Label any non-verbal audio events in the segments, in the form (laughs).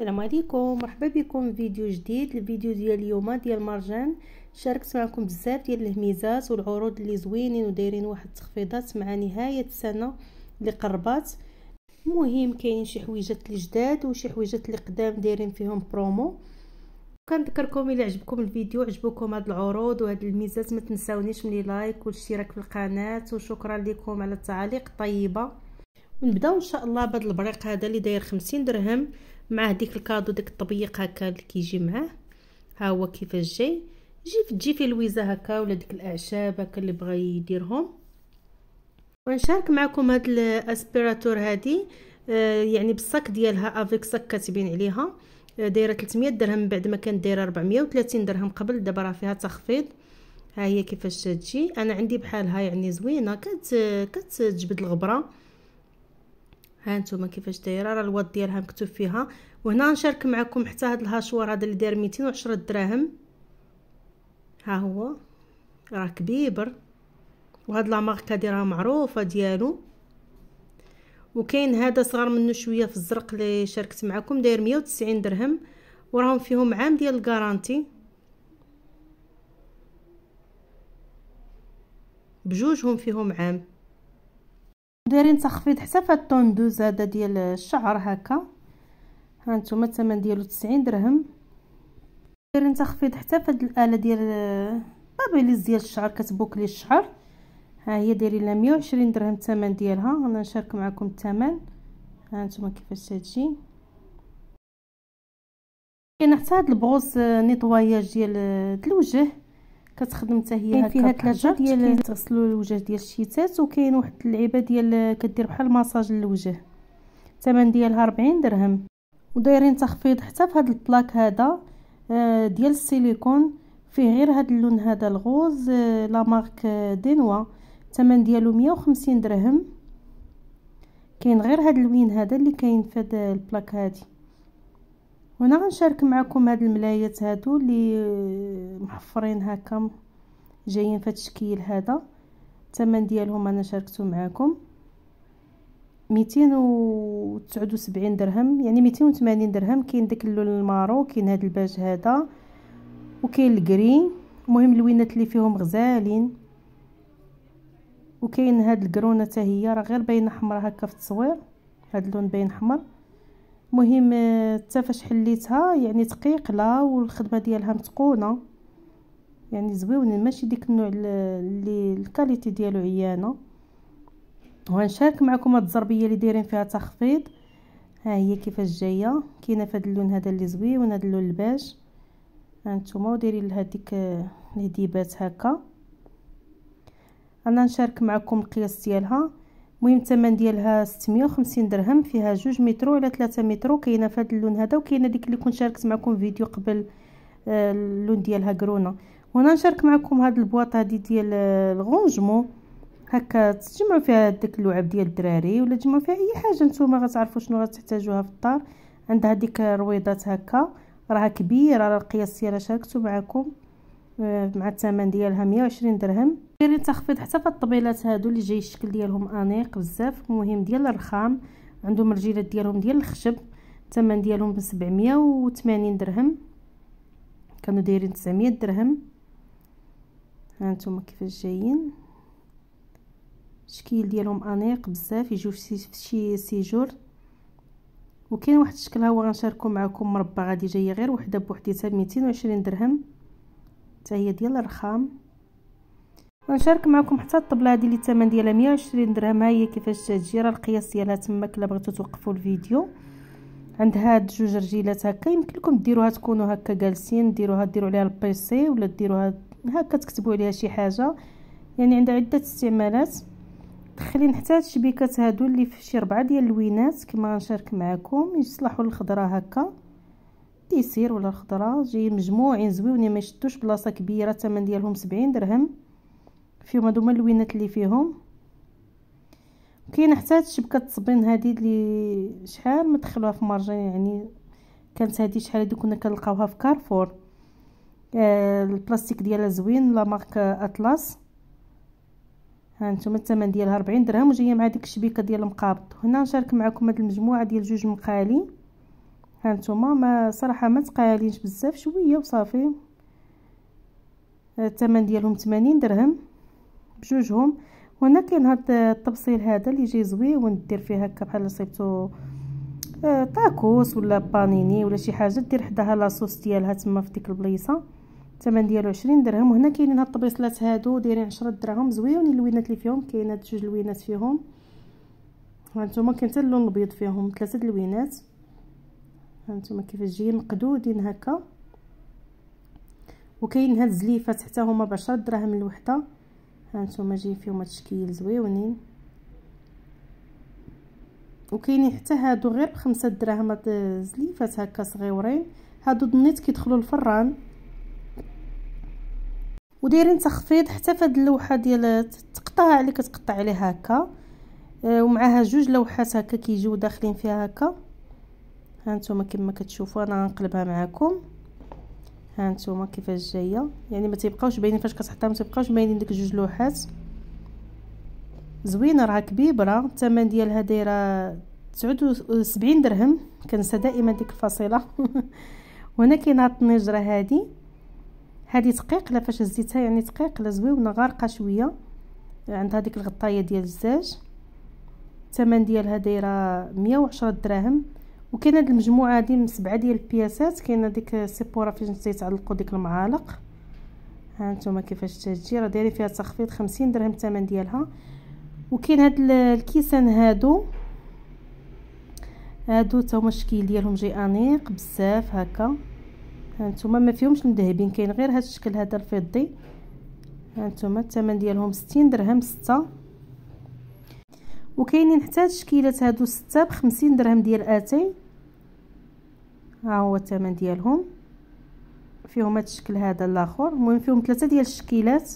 السلام عليكم مرحبا بكم فيديو جديد الفيديو ديال اليوم ديال مرجان شاركت معكم بزاف ديال الهميزات والعروض اللي زوينين ودايرين واحد التخفيضات مع نهايه السنه اللي قربات المهم كاينين شي حويجات الجداد وشي حويجات اللي قدام دايرين فيهم برومو كنذكركم الى عجبكم الفيديو عجبوكم هاد العروض وهاد الميزات ما تنساونيش من لايك والاشتراك في القناه وشكرا لكم على التعاليق الطيبه ونبداو ان شاء الله بهذا البريق هذا اللي داير 50 درهم مع ديك الكادو ديك الطبيق هكا اللي كيجي معاه ها هو كيفاش جاي جي تجي في الويزه هكا ولا ديك الاعشاب هكا اللي بغى يديرهم ونشارك معكم هاد الاسبيراتور هادي آه، يعني بالصاك ديالها افيك صاك كاتبين عليها آه، دايره 300 درهم بعد ما كانت دايره 430 درهم قبل دابا راه فيها تخفيض ها هي كيفاش تجي انا عندي بحالها يعني زوينه كت كتجبد الغبره ها نتوما كيفاش دايره راه الواد ديالها مكتوب فيها وهنا نشارك معكم حتى هاد الهاشوار هذا اللي داير 210 دراهم ها هو راه كبيبر وهاد لا ماركه دي راه معروفه ديالو وكاين هذا صغر منه شويه في الزرق اللي شاركت معكم داير 190 درهم وراهم فيهم عام ديال الكارانتي بجوجهم فيهم عام دايرين تخفيض حتى في دوز هذا ديال الشعر هكا هانتوما الثمن ديالو 90 درهم دايرين تخفيض حتى في الاله ديال بابيليز ديال الشعر كتبوكلي الشعر ها هي دايرين لها 120 درهم الثمن ديالها انا نشارك معكم الثمن ها نتوما كيفاش تجي كاين حتى هاد البغوص نيتواياج ديال الوجه كتخدم حتى هي كاين فيها ثلاثه ديال تغسلوا الوجه ديال الشيتات وكاين واحد اللعيبه ديال كدير بحال المساج للوجه الثمن ديالها 40 درهم ودايرين تخفيض حتى في هذا البلاك هذا آه، ديال السيليكون فيه غير هذا اللون هذا الغوز آه، لا مارك آه، دينوا الثمن ديالو 150 درهم كاين غير هذا اللوين هذا اللي كاين في هذا البلاك هذه وانا غنشارك معكم هاد الملايات هادو اللي محفرين هكا جايين في التشكيل هذا الثمن ديالهم انا شاركته معكم ميتين وسبعين درهم يعني ميتين درهم كاين داك اللون المارو كاين هاد الباج هذا وكاين الكري المهم اللوينات اللي فيهم غزالين وكاين هاد الكرونه حتى هي راه غير باينه حمراء هكا في التصوير هاد اللون باين حمر مهم آه، حتى فاش حليتها يعني تقيقله والخدمه ديالها متقونه يعني زويونين ماشي ديك النوع اللي الكاليتي ديالو عيانه وغنشارك معكم هاد الزربيه اللي دايرين فيها تخفيض ها هي كيفاش جايه كاينه فهاد اللون هذا اللي زويون هاد اللون الباج هانتوما ودايرين لها ديك الهديبات هكا انا نشارك معكم القياس ديالها المهم الثمن ديالها 650 درهم فيها جوج مترو على 3 مترو كاينه في هذا اللون هذا وكاينه ديك اللي كنت شاركت معكم فيديو قبل آه، اللون ديالها كرونا وانا نشارك معكم هاد البواط هادي ديال آه، الغونجمو هكا تجمعوا فيها داك اللعب ديال الدراري ولا تجمعوا فيها اي حاجه نتوما غتعرفوا شنو غتحتاجوها في الدار عندها ديك الرويضات هكا راها كبيره على القياس ديالها شاركتو معكم آه، مع الثمن ديالها 120 درهم دايرين تخفيض حتى في الطبيلات هادو اللي جاي الشكل ديالهم انيق بزاف المهم ديال الرخام عندهم الرجيلات ديالهم ديال الخشب الثمن ديالهم ب 780 درهم كانوا دايرين 900 درهم هانتوما كيفاش جايين الشكل ديالهم انيق بزاف يجيو في شي سيجور وكاين واحد الشكل ها هو غنشاركو معكم مربى غادي جايه غير وحده بوحديتها ب 220 درهم حتى هي ديال الرخام غنشارك معكم حتى الطبله هذه اللي الثمن ديالها 120 درهم ها هي كيفاش تجي راه القياس ديالها تماك الا بغيتو توقفوا الفيديو عندها هاد جوج رجيلات هكا يمكن لكم ديروها تكونوا هكا جالسين ديروها ديروا عليها البيسي ولا ديروها هكا تكتبوا عليها شي حاجه يعني عندها عده استعمالات دخلين حتى هاد الشبيكات هادو اللي في شي ربعه ديال اللوينات كما غنشارك معكم يصلحوا للخضره هكا ديسير ولا الخضره جايين مجموعين زويونين ما يشدوش بلاصه كبيره الثمن ديالهم 70 درهم فيهم هادو هما اللوينات اللي فيهم كاين حتى هاد الشبكه التصبين هادي اللي شحال مدخلوها في مارجان يعني كانت هادي شحال هادي كنا كنلقاوها في كارفور آه البلاستيك ديالها زوين لا مارك اطلس ها انتم الثمن ديالها 40 درهم وجايه مع ديك الشبيكه ديال المقابض هنا نشارك معكم هاد المجموعه ديال جوج مقالي ها انتم ما صراحه ما تقالينش بزاف شويه وصافي آه، الثمن ديالهم 80 درهم بجوجهم وهنا كاين هاد التبصيل هذا اللي يجي زويون دير فيه هكا بحال صيبتو آه طاكوس ولا بانيني ولا شي حاجه دير حداها لاصوص ديالها تما في ديك البليصه الثمن ديالو 20 درهم وهنا كاينين هاد الطبيصلات هادو دايرين 10 دراهم زويون اللوينات اللي فيهم كاين جوج لوينات فيهم هانتوما كاين حتى اللون الابيض فيهم ثلاثه ها هانتوما كيفاش جايين مقدودين هكا وكاين هاد الزليفات حتى هما ب 10 دراهم الوحده هانتوما جايين فيهم هاد الشكيل زويونين وكاينين حتى هادو غير بخمسة دراهم زليفات هكا صغيورين هادو ضنيت كيدخلوا الفران ودايرين تخفيض حتى فهاد اللوحه ديال التقطاع اللي كتقطع عليه هكا ومعها جوج لوحات هكا كيجيو داخلين فيها هكا هانتوما كما كتشوفوا انا غنقلبها معاكم ها نتوما كيفاش جايه يعني ما تيبقاوش باينين فاش كتحطها ما تيبقاوش باينين ديك جوج لوحات زوينه راه كبيبره الثمن ديالها دايره 79 درهم كنسى دائما ديك الفصيله (laughs) وهنا كاين هاد الطنجره هادي هادي تقيقله فاش هزيتها يعني تقيقله زويونه غارقه شويه عندها ديك الغطايه ديال الزاج الثمن ديالها دايره 110 دراهم وكاين هاد المجموعه هادي من سبعه ديال البياسات كاينه ديك سيبورا فين تيتعلقو ديك المعالق ها نتوما كيفاش تجي راه دايرين فيها تخفيض 50 درهم الثمن ديالها وكاين هاد الكيسان هادو هادو تا هما الشكل ديالهم جاي انيق بزاف هكا ها نتوما ما فيهمش المذهبين كاين غير هاد الشكل هذا الفضي ها نتوما الثمن ديالهم 60 درهم 6 وكاينين حتى هاد الشكيلات هادو ستة بخمسين درهم ديال اتاي ها هو الثمن ديالهم فيهم هاد الشكل هذا الاخر المهم فيهم ثلاثه ديال الشكيلات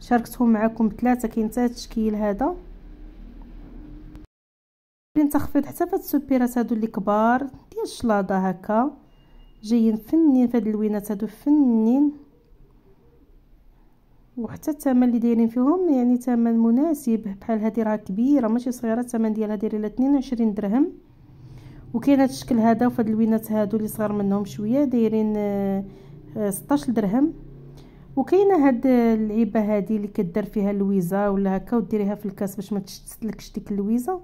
شاركتهم معكم ثلاثه كاين حتى هاد الشكيل هذا كاين تخفيض حتى فهاد السوبيرات هادو اللي كبار ديال الشلاضه هكا جايين فنين فهاد اللوينات هادو فنين وحتى الثمن اللي دايرين فيهم يعني ثمن مناسب بحال هذه راه كبيره ماشي صغيره الثمن ديالها داير الى 22 درهم وكاين هذا الشكل هذا وفي هاد اللوينات هادو اللي صغار منهم شويه دايرين 16 آه، آه، درهم وكاينه هاد العيبه هادي اللي كدير فيها اللويزه ولا هكا وديريها في الكاس باش ما تشتتلكش ديك اللويزه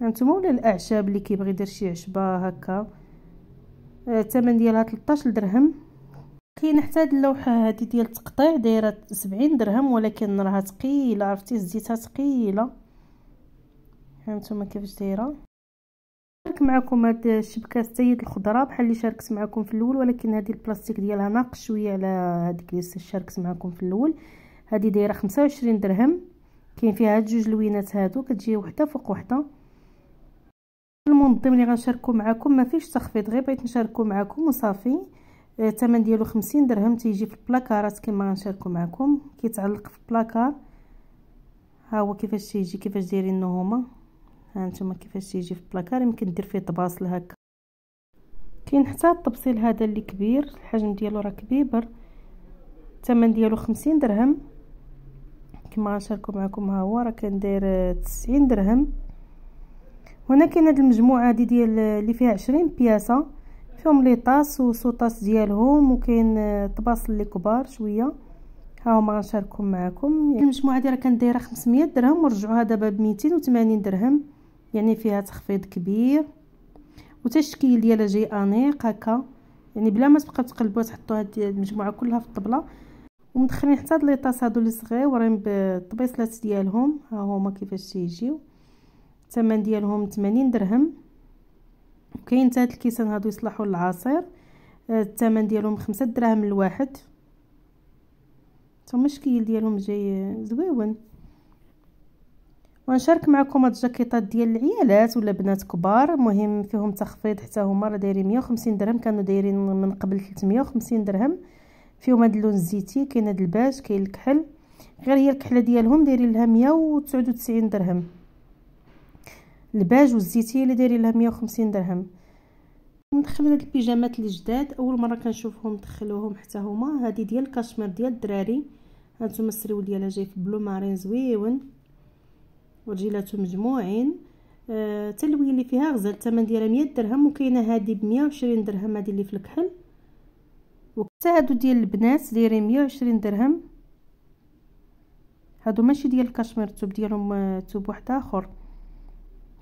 هانتوما ولا الاعشاب اللي كيبغي يدير شي عشبه هكا آه، الثمن ديالها 13 درهم كاين حتى هاد اللوحه هادي ديال التقطيع دايره 70 درهم ولكن راها ثقيله عرفتي زيتها ثقيله هانتوما كيفاش دايره شارك معكم هاد الشبكه السيد الخضره بحال اللي شاركت معكم في الاول ولكن هادي البلاستيك ديالها ناقص شويه على هاديك اللي شاركت معكم في الاول هادي دايره 25 درهم كاين فيها هاد جوج لوينات هادو كتجي وحده فوق وحده المنظم اللي غنشاركو معكم ما فيش تخفيض غير بغيت نشاركو معكم وصافي آه، الثمن ديالو خمسين درهم تيجي في البلاكارات كما غنشاركو معكم كيتعلق في البلاكار ها هو كيفاش تيجي كيفاش دايرينو هما ها نتوما كيفاش تيجي في البلاكار يمكن دير فيه طباصل هكا كاين حتى الطبسيل هذا اللي كبير الحجم ديالو راه كبيبر الثمن ديالو خمسين درهم كما غنشاركو معكم ها هو راه كندير تسعين درهم هنا كاين هاد المجموعه هادي ديال اللي فيها عشرين بياسه فيهم لي طاس وسوطاس ديالهم وكاين طباس لي كبار شويه ها هما غنشاركهم معكم يعني المجموعه ديالها راه كانت دايره 500 درهم ورجعوها دابا ب 280 درهم يعني فيها تخفيض كبير وتشكيل ديالها جاي انيق هكا يعني بلا ما تبقاو تقلبوها تحطوا هاد المجموعه كلها في الطبله ومدخلين حتى هاد لي طاس هادو لي صغيورين بالطبيصلات ديالهم ها هما كيفاش تيجيو الثمن ديالهم 80 درهم كاين حتى هاد الكيسان هادو يصلحوا للعصير آه، الثمن ديالهم خمسة دراهم الواحد ثم الشكل ديالهم جاي زويون ونشارك معكم هاد الجاكيطات ديال العيالات ولا بنات كبار مهم فيهم تخفيض حتى هما راه دايرين 150 درهم كانوا دايرين من قبل 350 درهم فيهم هاد اللون الزيتي كاين هاد الباج كاين الكحل غير هي الكحله ديالهم دايرين لها 199 درهم الباج والزيتيه اللي دايرين لها وخمسين درهم ندخلوا هاد البيجامات الجداد اول مره كنشوفهم دخلوهم حتى هما هذه ديال الكشمير ديال الدراري هانتوما السريول ديالها جاي في بلو مارين زويون ورجيلاتو مجموعين آه، حتى آه اللي فيها غزال الثمن ديالها 100 درهم وكاينه هذه ب 120 درهم هذه اللي في الكحل وحتى هادو ديال البنات دايرين 120 درهم هادو ماشي ديال الكشمير الثوب ديالهم ثوب آه، واحد اخر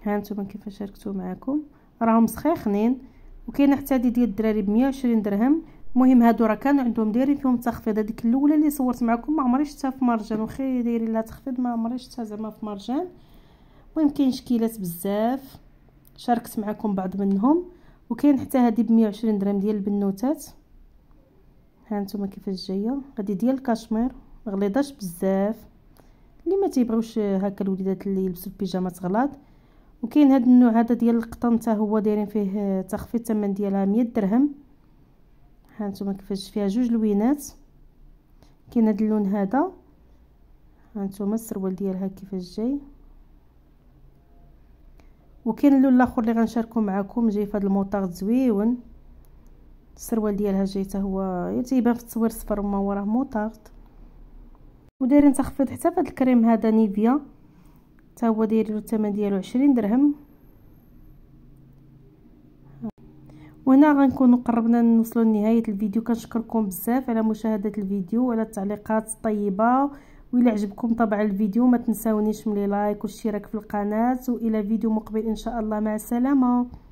هانتوما كيفاش شاركتو معاكم راهم سخيخنين وكاين حتى هادي ديال الدراري ب 120 درهم المهم هادو راه كانوا عندهم دايرين فيهم تخفيض هذيك الاولى اللي صورت معكم ما عمري شفتها في مرجان وخي دايرين لها تخفيض ما عمري شفتها زعما في مرجان المهم كاين شكيلات بزاف شاركت معكم بعض منهم وكاين حتى هادي ب 120 درهم ديال البنوتات ها نتوما كيفاش جايه هادي ديال الكاشمير غليضاش بزاف اللي ما تيبغيوش هكا الوليدات اللي يلبسوا البيجامات غلاط وكاين هذا النوع هذا ديال القطن حتى هو دايرين فيه آه، تخفيض الثمن ديالها 100 درهم ها نتوما كيفاش فيها جوج لوينات كاين هذا اللون هذا ها نتوما السروال ديالها كيفاش جاي وكاين اللون الاخر اللي غنشاركو معكم جاي في هذا الموطاغ زويون السروال ديالها جاي حتى هو تيبان في التصوير صفر وما وراه موطاغ ودايرين تخفيض حتى في هذا الكريم هذا نيفيا حتى هو داير له الثمن ديالو عشرين درهم وهنا غنكونوا قربنا نوصلوا لنهايه الفيديو كنشكركم بزاف على مشاهده الفيديو وعلى التعليقات الطيبه وإلا عجبكم طبعا الفيديو ما تنساونيش من لايك والاشتراك في القناه والى فيديو مقبل ان شاء الله مع السلامه